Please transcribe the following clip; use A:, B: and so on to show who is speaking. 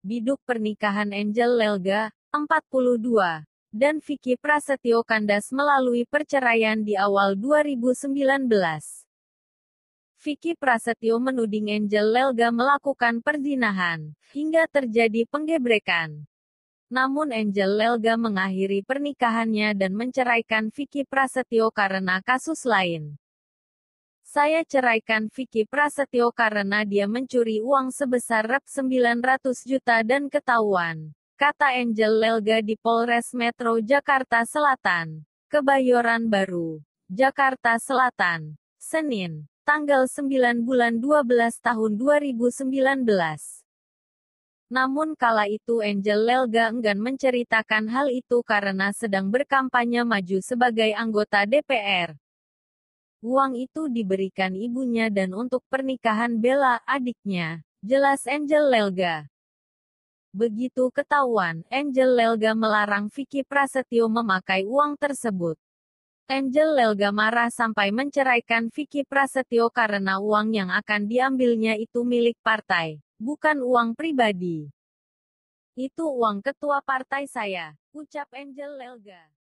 A: biduk pernikahan Angel Lelga, 42, dan Vicky Prasetyo kandas melalui perceraian di awal 2019. Vicky Prasetyo menuding Angel Lelga melakukan perzinahan, hingga terjadi penggebrekan. Namun Angel Lelga mengakhiri pernikahannya dan menceraikan Vicky Prasetyo karena kasus lain. Saya ceraikan Vicky Prasetyo karena dia mencuri uang sebesar Rp 900 juta dan ketahuan, kata Angel Lelga di Polres Metro Jakarta Selatan, Kebayoran Baru, Jakarta Selatan, Senin, tanggal 9 bulan 12 tahun 2019. Namun kala itu Angel Lelga enggan menceritakan hal itu karena sedang berkampanye maju sebagai anggota DPR Uang itu diberikan ibunya dan untuk pernikahan Bella, adiknya. Jelas Angel Lelga. Begitu ketahuan, Angel Lelga melarang Vicky Prasetyo memakai uang tersebut. Angel Lelga marah sampai menceraikan Vicky Prasetyo karena uang yang akan diambilnya itu milik partai, bukan uang pribadi. Itu uang ketua partai saya, ucap Angel Lelga.